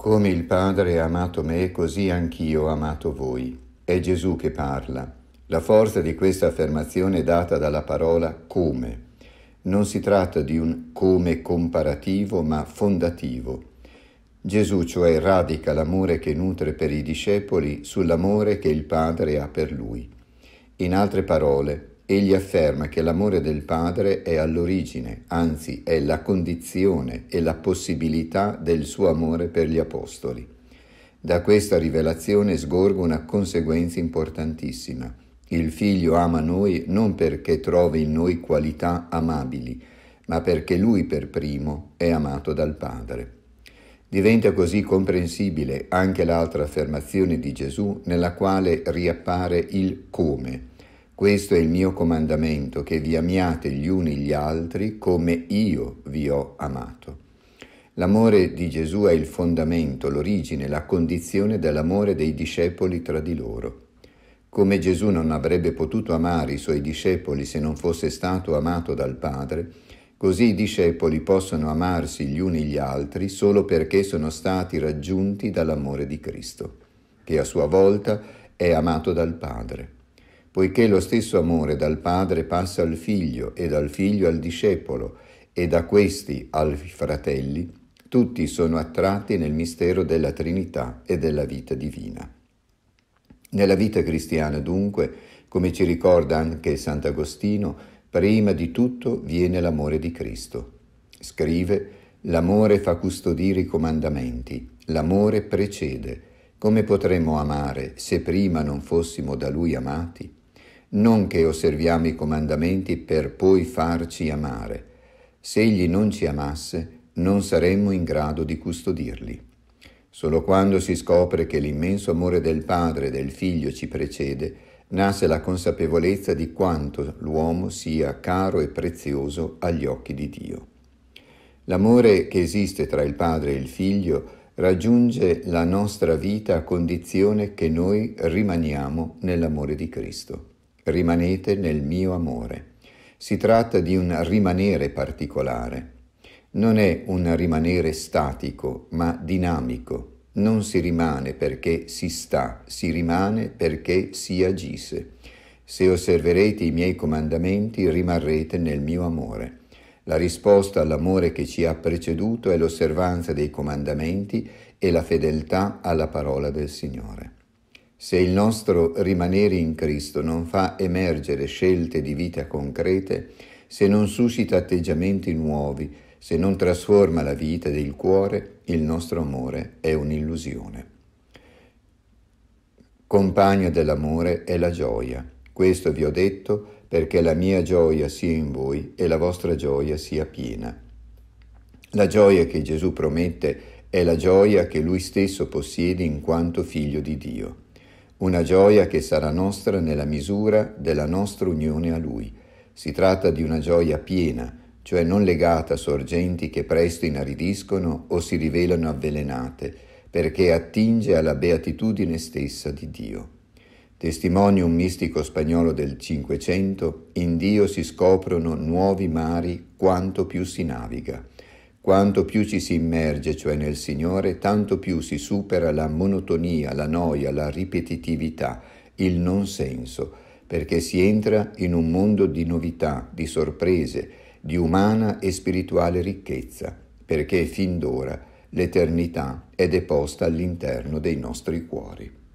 Come il Padre ha amato me, così anch'io ho amato voi. È Gesù che parla. La forza di questa affermazione è data dalla parola come. Non si tratta di un come comparativo, ma fondativo. Gesù cioè radica l'amore che nutre per i discepoli sull'amore che il Padre ha per lui. In altre parole, Egli afferma che l'amore del Padre è all'origine, anzi è la condizione e la possibilità del suo amore per gli Apostoli. Da questa rivelazione sgorga una conseguenza importantissima. Il Figlio ama noi non perché trovi in noi qualità amabili, ma perché Lui per primo è amato dal Padre. Diventa così comprensibile anche l'altra affermazione di Gesù nella quale riappare il come questo è il mio comandamento, che vi amiate gli uni gli altri come io vi ho amato. L'amore di Gesù è il fondamento, l'origine, la condizione dell'amore dei discepoli tra di loro. Come Gesù non avrebbe potuto amare i suoi discepoli se non fosse stato amato dal Padre, così i discepoli possono amarsi gli uni gli altri solo perché sono stati raggiunti dall'amore di Cristo, che a sua volta è amato dal Padre poiché lo stesso amore dal Padre passa al Figlio e dal Figlio al discepolo e da questi ai fratelli, tutti sono attratti nel mistero della Trinità e della vita divina. Nella vita cristiana dunque, come ci ricorda anche Sant'Agostino, prima di tutto viene l'amore di Cristo. Scrive, l'amore fa custodire i comandamenti, l'amore precede. Come potremmo amare se prima non fossimo da Lui amati? non che osserviamo i comandamenti per poi farci amare. Se egli non ci amasse, non saremmo in grado di custodirli. Solo quando si scopre che l'immenso amore del Padre e del Figlio ci precede, nasce la consapevolezza di quanto l'uomo sia caro e prezioso agli occhi di Dio. L'amore che esiste tra il Padre e il Figlio raggiunge la nostra vita a condizione che noi rimaniamo nell'amore di Cristo rimanete nel mio amore. Si tratta di un rimanere particolare. Non è un rimanere statico, ma dinamico. Non si rimane perché si sta, si rimane perché si agisse. Se osserverete i miei comandamenti rimarrete nel mio amore. La risposta all'amore che ci ha preceduto è l'osservanza dei comandamenti e la fedeltà alla parola del Signore. Se il nostro rimanere in Cristo non fa emergere scelte di vita concrete, se non suscita atteggiamenti nuovi, se non trasforma la vita del cuore, il nostro amore è un'illusione. Compagno dell'amore è la gioia. Questo vi ho detto perché la mia gioia sia in voi e la vostra gioia sia piena. La gioia che Gesù promette è la gioia che lui stesso possiede in quanto figlio di Dio una gioia che sarà nostra nella misura della nostra unione a Lui. Si tratta di una gioia piena, cioè non legata a sorgenti che presto inaridiscono o si rivelano avvelenate, perché attinge alla beatitudine stessa di Dio. Testimonio un mistico spagnolo del Cinquecento, in Dio si scoprono nuovi mari quanto più si naviga. Quanto più ci si immerge, cioè nel Signore, tanto più si supera la monotonia, la noia, la ripetitività, il non senso, perché si entra in un mondo di novità, di sorprese, di umana e spirituale ricchezza, perché fin d'ora l'eternità è deposta all'interno dei nostri cuori.